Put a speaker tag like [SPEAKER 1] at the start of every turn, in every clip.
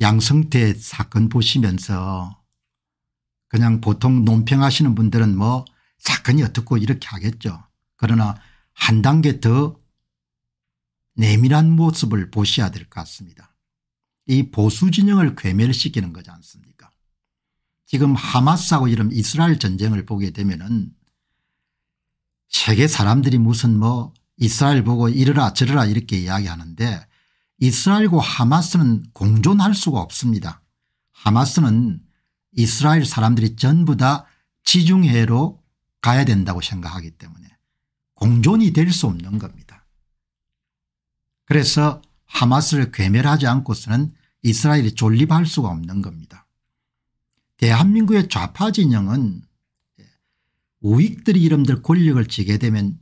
[SPEAKER 1] 양성태 사건 보시면서 그냥 보통 논평하시는 분들은 뭐 사건이 어떻고 이렇게 하겠죠. 그러나 한 단계 더 내밀한 모습을 보셔야 될 것 같습니다. 이 보수 진영을 괴멸시키는 거지 않습니까 지금 하마스하고 이런 이스라엘 전쟁을 보게 되면 은 세계 사람들이 무슨 뭐 이스라엘 보고 이러라 저러라 이렇게 이야기하는데 이스라엘과 하마스는 공존할 수가 없습니다. 하마스는 이스라엘 사람들이 전부 다 지중해로 가야 된다고 생각하기 때문에 공존이 될 수 없는 겁니다. 그래서 하마스를 괴멸하지 않고서는 이스라엘이 존립할 수가 없는 겁니다. 대한민국의 좌파 진영은 우익들이 이름들 권력을 지게 되면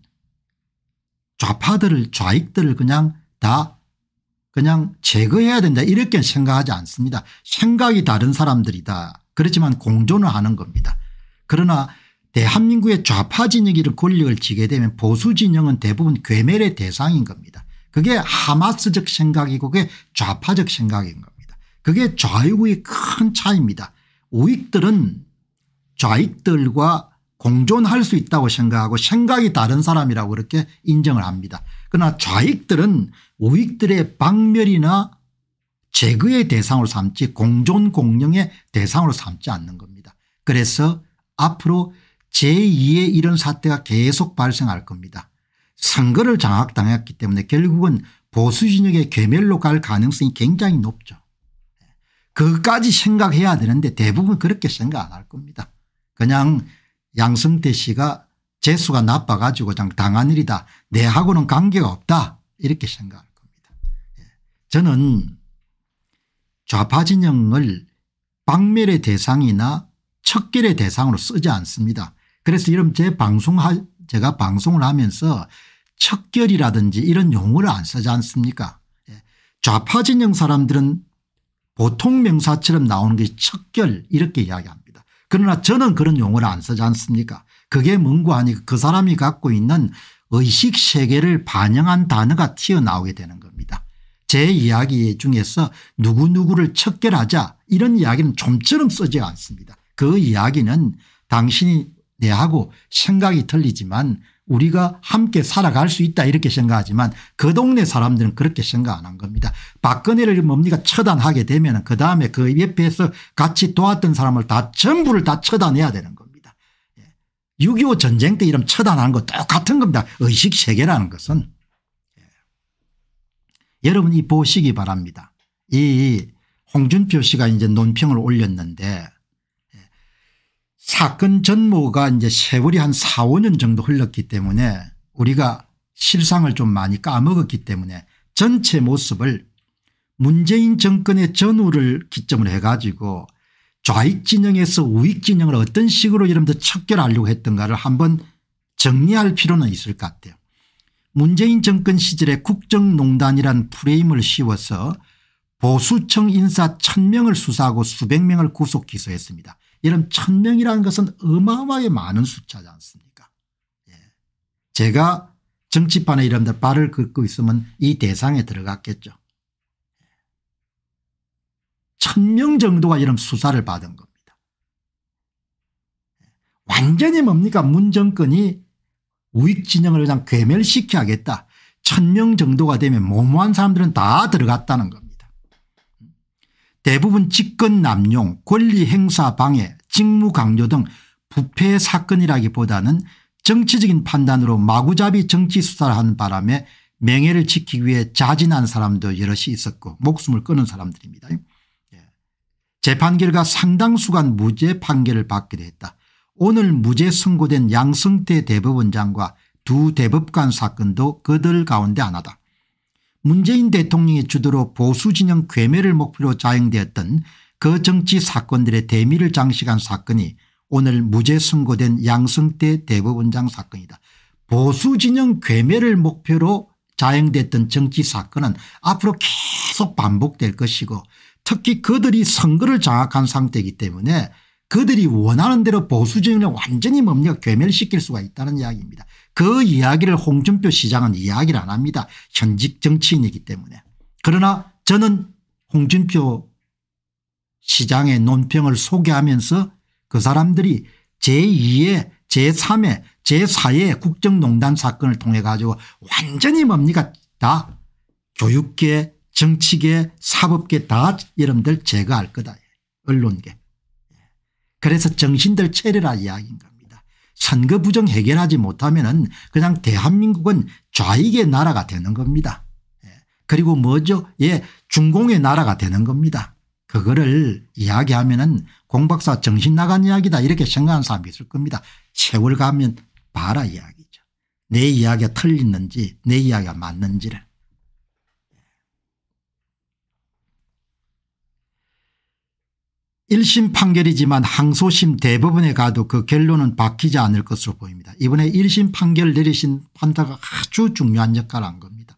[SPEAKER 1] 좌파들을 좌익들을 그냥 다 그냥 제거해야 된다 이렇게 생각하지 않습니다. 생각이 다른 사람들이다. 그렇지만 공존을 하는 겁니다. 그러나 대한민국의 좌파 진영이를 권력을 지게 되면 보수 진영은 대부분 괴멸의 대상인 겁니다. 그게 하마스적 생각이고 그게 좌파적 생각인 겁니다. 그게 좌익의 큰 차이입니다. 우익들은 좌익들과 공존할 수 있다고 생각하고 생각이 다른 사람이라고 그렇게 인정을 합니다. 그러나 좌익들은 우익들의 박멸이나 제거의 대상으로 삼지 공존 공룡의 대상으로 삼지 않는 겁니다. 그래서 앞으로 제2의 이런 사태가 계속 발생할 겁니다. 선거를 장악당했기 때문에 결국은 보수 진영의 괴멸로 갈 가능성이 굉장히 높죠. 그까지 생각해야 되는데 대부분 그렇게 생각 안 할 겁니다. 그냥 양승태 씨가 재수가 나빠가지고 당한 일이다. 내하고는 관계가 없다. 이렇게 생각할 겁니다. 예. 저는 좌파 진영을 박멸의 대상이나 척결의 대상으로 쓰지 않습니다. 그래서 이런 제 방송 제가 방송을 하면서 척결이라든지 이런 용어를 안 쓰지 않습니까 예. 좌파 진영 사람들은 보통 명사처럼 나오는 게 척결 이렇게 이야기합니다. 그러나 저는 그런 용어를 안 쓰지 않습니까 그게 뭔고 하니 까그 사람이 갖고 있는 의식 세계를 반영한 단어가 튀어나오게 되는 겁니다. 제 이야기 중에서 누구누구를 척결하자 이런 이야기는 좀처럼 쓰지 않습니다. 그 이야기는 당신이 내하고 생각이 틀리지만 우리가 함께 살아갈 수 있다 이렇게 생각하지만 그 동네 사람들은 그렇게 생각 안 한 겁니다. 박근혜를 뭡니까 처단하게 되면 그 다음에 그 옆에서 같이 도왔던 사람을 다 전부를 다 처단해야 되는 겁니다. 6.25 예. 전쟁 때이름 처단하는 거 똑같은 겁니다. 의식 세계라는 것은. 예. 여러분이 보시기 바랍니다. 이 홍준표 씨가 이제 논평을 올렸는데 사건 전무가 이제 세월이 한 4, 5년 정도 흘렀기 때문에 우리가 실상을 좀 많이 까먹었기 때문에 전체 모습을 문재인 정권의 전후를 기점으로 해가지고 좌익 진영에서 우익 진영을 어떤 식으로 이름들 척결하려고 했던가를 한번 정리할 필요는 있을 것 같아요. 문재인 정권 시절에 국정농단이란 프레임을 씌워서 보수청 인사 1000명을 수사하고 수백 명을 구속 기소했습니다. 이런 천명이라는 것은 어마어마하게 많은 숫자지 않습니까 예. 제가 정치판에 이런데 발을 긋고 있으면 이 대상에 들어갔겠죠. 예. 천명 정도가 이런 수사를 받은 겁니다. 예. 완전히 뭡니까 문정권이 우익진영을 그냥 괴멸시켜야겠다. 천명 정도가 되면 모모한 사람들은 다 들어갔다는 겁니다. 대부분 직권 남용 권리 행사 방해 직무 강요 등 부패 사건이라기보다는 정치적인 판단으로 마구잡이 정치 수사를 하는 바람에 명예를 지키기 위해 자진한 사람도 여럿이 있었고 목숨을 끊은 사람들입니다. 예. 재판 결과 상당수간 무죄 판결을 받게 됐다. 오늘 무죄 선고된 양성태 대법원장과 두 대법관 사건도 그들 가운데 하나다. 문재인 대통령이 주도로 보수진영 괴멸을 목표로 자행되었던 그 정치 사건들의 대미를 장식한 사건이 오늘 무죄 선고된 양승태 대법원장 사건이다. 보수진영 괴멸을 목표로 자행됐던 정치 사건은 앞으로 계속 반복될 것이고 특히 그들이 선거를 장악한 상태이기 때문에 그들이 원하는 대로 보수 진영을 완전히 뭡니까 괴멸시킬 수가 있다는 이야기입니다. 그 이야기를 홍준표 시장은 이야기를 안 합니다. 현직 정치인이기 때문에. 그러나 저는 홍준표 시장의 논평을 소개하면서 그 사람들이 제2의 제3의 제4의 국정농단 사건을 통해 가지고 완전히 뭡니까 다 교육계 정치계 사법계 다 여러분들 제거할 거다 언론계 그래서 정신들 체려라 이야기인 겁니다. 선거 부정 해결하지 못하면 은 그냥 대한민국은 좌익의 나라가 되는 겁니다. 예. 그리고 뭐죠? 예, 중공의 나라가 되는 겁니다. 그거를 이야기하면 은 공박사 정신 나간 이야기다 이렇게 생각하는 사람이 있을 겁니다. 세월 가면 봐라 이야기죠. 내 이야기가 틀리는지 내 이야기가 맞는지를. 1심 판결이지만 항소심 대부분에 가도 그 결론은 바뀌지 않을 것으로 보입니다. 이번에 1심 판결 내리신 판사가 아주 중요한 역할을 한 겁니다.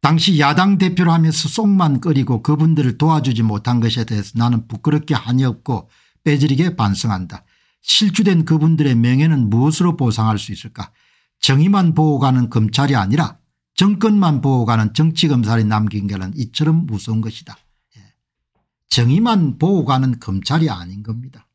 [SPEAKER 1] 당시 야당 대표를 하면서 쏙만 끓이고 그분들을 도와주지 못한 것에 대해서 나는 부끄럽게 한이 없고 빼지리게 반성한다. 실추된 그분들의 명예는 무엇으로 보상할 수 있을까 정의만 보호가는 검찰이 아니라 정권만 보호가는 정치검찰이 남긴 결은 이처럼 무서운 것이다. 정의만 보고 가는 검찰이 아닌 겁니다.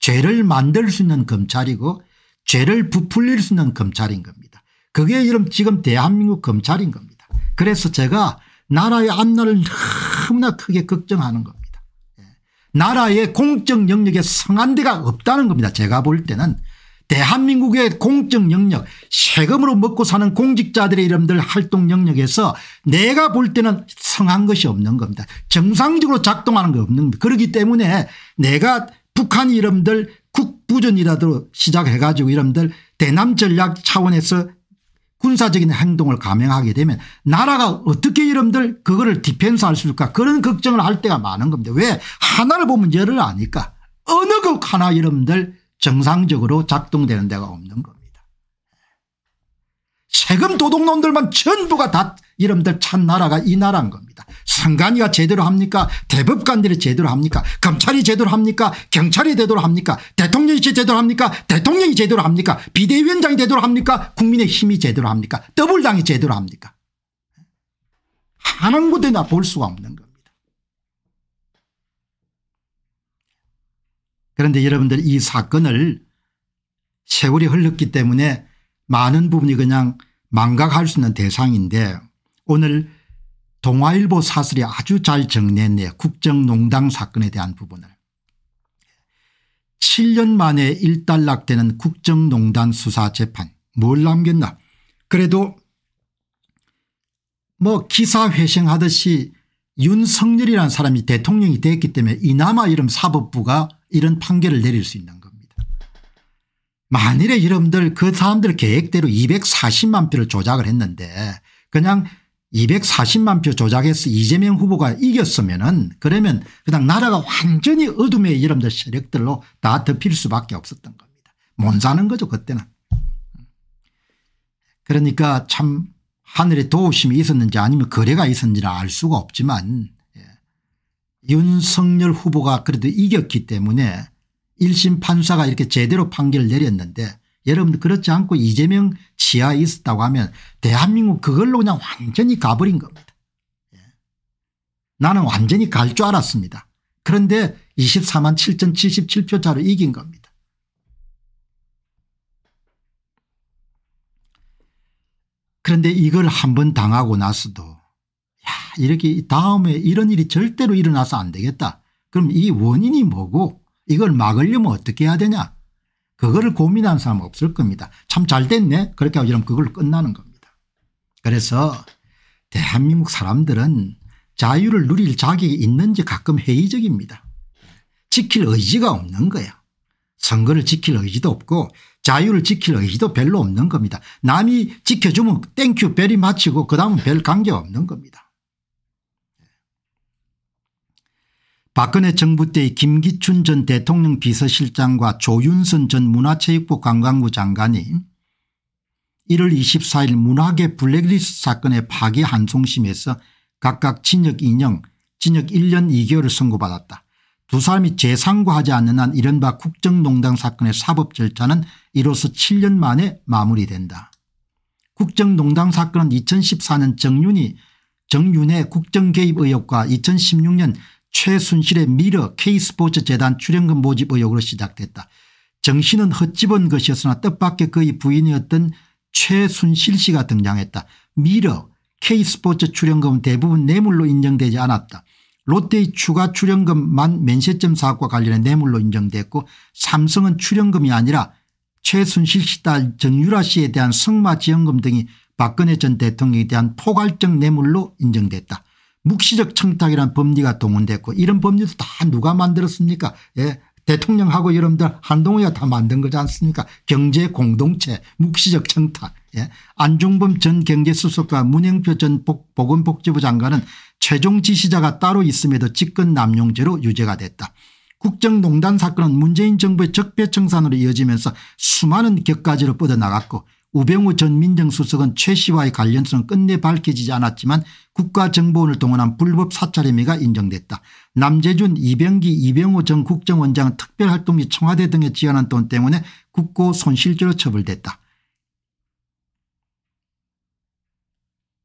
[SPEAKER 1] 죄를 만들 수 있는 검찰이고 죄를 부풀릴 수 있는 검찰인 겁니다. 그게 지금 대한민국 검찰인 겁니다. 그래서 제가 나라의 앞날을 너무나 크게 걱정하는 겁니다. 예. 나라의 공적 영역에 성한 데가 없다는 겁니다. 제가 볼 때는 대한민국의 공적 영역 세금으로 먹고 사는 공직자들의 이름들 활동 영역에서 내가 볼 때는 성한 것이 없는 겁니다. 정상적으로 작동하는 게 없는 겁니다. 그렇기 때문에 내가 북한 이름들 국부전이라도 시작해 가지고 이름들 대남전략 차원에서 군사적인 행동을 감행하게 되면 나라가 어떻게 이름들 그거를 디펜스 할 수 있을까 그런 걱정을 할 때가 많은 겁니다. 왜 하나를 보면 열을 아니까 어느 곡 하나 이름들 정상적으로 작동되는 데가 없는 겁니다. 세금 도둑놈들만 전부가 다 이름들 찬 나라가 이 나라인 겁니다. 상관위가 제대로 합니까? 대법관들이 제대로 합니까? 검찰이 제대로 합니까? 경찰이 제대로 합니까? 대통령이 제대로 합니까? 대통령이 제대로 합니까? 비대위원장이 제대로 합니까? 국민의힘이 제대로 합니까? 더블당이 제대로 합니까? 하는 곳에나 볼 수가 없는 겁니다. 그런데 여러분들 이 사건을 세월이 흘렀기 때문에 많은 부분이 그냥 망각할 수 있는 대상인데 오늘 동아일보 사설이 아주 잘 정리했네요. 국정농단 사건에 대한 부분을. 7년 만에 일단락되는 국정농단 수사 재판 뭘 남겼나 그래도 뭐 기사회생하듯이 윤석열이라는 사람이 대통령이 됐기 때문에 이나마 이름 사법부가 이런 판결을 내릴 수 있는 겁니다. 만일에 여러분들 그 사람들 계획대로 240만 표를 조작을 했는데 그냥 240만 표 조작해서 이재명 후보가 이겼으면 은 그러면 그냥 나라가 완전히 어둠의 여러분들 세력들로 다 덮일 수밖에 없었던 겁니다. 못 사는 거죠 그때는. 그러니까 참하늘에 도우심이 있었는지 아니면 거래가 있었는지는 알 수가 없지만 윤석열 후보가 그래도 이겼기 때문에 1심 판사가 이렇게 제대로 판결을 내렸는데 여러분들 그렇지 않고 이재명 지하에 있었다고 하면 대한민국 그걸로 그냥 완전히 가버린 겁니다. 예. 나는 완전히 갈 줄 알았습니다. 그런데 24만 7,077표 차로 이긴 겁니다. 그런데 이걸 한번 당하고 나서도 야 이렇게 다음에 이런 일이 절대로 일어나서 안 되겠다. 그럼 이 원인이 뭐고 이걸 막으려면 어떻게 해야 되냐. 그거를 고민한 사람 없을 겁니다. 참 잘 됐네. 그렇게 하고 이러면 그걸 끝나는 겁니다. 그래서 대한민국 사람들은 자유를 누릴 자격이 있는지 가끔 회의적입니다. 지킬 의지가 없는 거야. 선거를 지킬 의지도 없고 자유를 지킬 의지도 별로 없는 겁니다. 남이 지켜주면 땡큐 벨이 마치고 그 다음은 별 관계 없는 겁니다. 박근혜 정부 때의 김기춘 전 대통령 비서실장과 조윤선 전 문화체육부 관광부 장관이 1월 24일 문학의 블랙리스트 사건의 파기 한송심에서 각각 징역 2년 징역 1년 2개월을 선고받았다. 두 사람이 재상고하지 않는 한 이른바 국정농단 사건의 사법 절차는 이로써 7년 만에 마무리된다. 국정농단 사건은 2014년 정윤이 정윤의 국정개입 의혹과 2016년 최순실의 미러 K스포츠 재단 출연금 모집 의혹으로 시작됐다. 정신은 헛집은 것이었으나 뜻밖의 그의 부인이었던 최순실 씨가 등장했다. 미러 K스포츠 출연금 은 대부분 뇌물로 인정되지 않았다. 롯데의 추가 출연금 만 면세점 사업과 관련해 뇌물로 인정됐고 삼성은 출연금이 아니라 최순실 씨 딸 정유라 씨에 대한 승마 지원금 등이 박근혜 전 대통령에 대한 포괄적 뇌물로 인정됐다. 묵시적 청탁이란 법리가 동원됐고 이런 법리도 다 누가 만들었습니까 예. 대통령하고 여러분들 한동훈이가 다 만든 거지 않습니까 경제 공동체 묵시적 청탁 예. 안중범 전 경제수석과 문영표 전 보건복지부 장관은 최종 지시자가 따로 있음에도 직권 남용죄로 유죄가 됐다. 국정농단 사건은 문재인 정부의 적폐청산으로 이어지면서 수많은 격가지로 뻗어나갔고 우병우 전 민정수석은 최 씨와의 관련성은 끝내 밝혀지지 않았지만 국가정보원을 동원한 불법 사찰 혐의가 인정됐다. 남재준 이병기 이병호 전 국정원장은 특별활동비 청와대 등에 지원한 돈 때문에 국고 손실죄로 처벌됐다.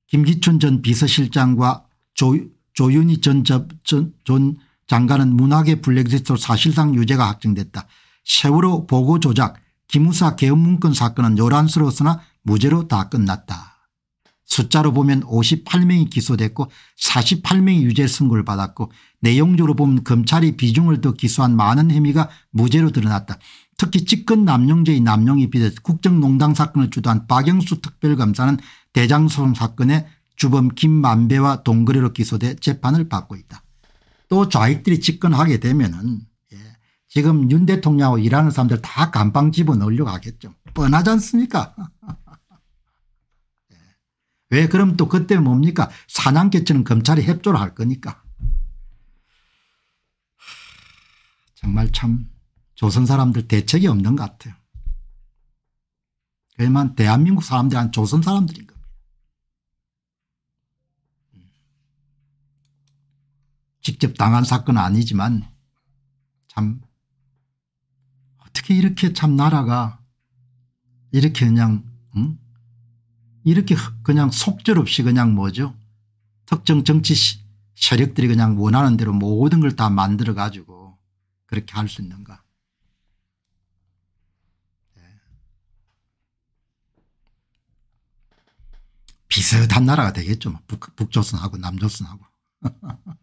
[SPEAKER 1] 김기춘 전 비서실장과 조, 조윤희 전, 전, 전 장관은 문학의 블랙리스트로 사실상 유죄가 확정됐다. 세월호 보고 조작 기무사 개헌문건 사건은 요란스러웠으나 무죄로 다 끝났다. 숫자로 보면 58명이 기소됐고 48명이 유죄 선고를 받았고 내용적으로 보면 검찰이 비중을 더 기소한 많은 혐의가 무죄로 드러났다. 특히 직권 남용죄의 남용이 비롯 국정농단 사건을 주도한 박영수 특별검사는 대장소송 사건의 주범 김만배와 동거래로 기소돼 재판을 받고 있다. 또 좌익들이 집권하게 되면 은 지금 윤 대통령하고 일하는 사람들 다 감방 집어넣으려고 하겠죠. 뻔하지 않습니까? 예. 왜 그럼 또 그때 뭡니까? 사냥개처는 검찰이 협조를 할 거니까. 정말 참 조선 사람들 대책이 없는 것 같아요. 그만 대한민국 사람들이 한 조선 사람들인 겁니다. 직접 당한 사건은 아니지만 참 어떻게 이렇게 참 나라가 이렇게 그냥 음? 이렇게 그냥 속절없이 그냥 뭐죠 특정 정치 세력들이 그냥 원하는 대로 모든 걸 다 만들어 가지고 그렇게 할 수 있는가 네. 비슷한 나라가 되겠죠 뭐. 북, 북조선하고 남조선하고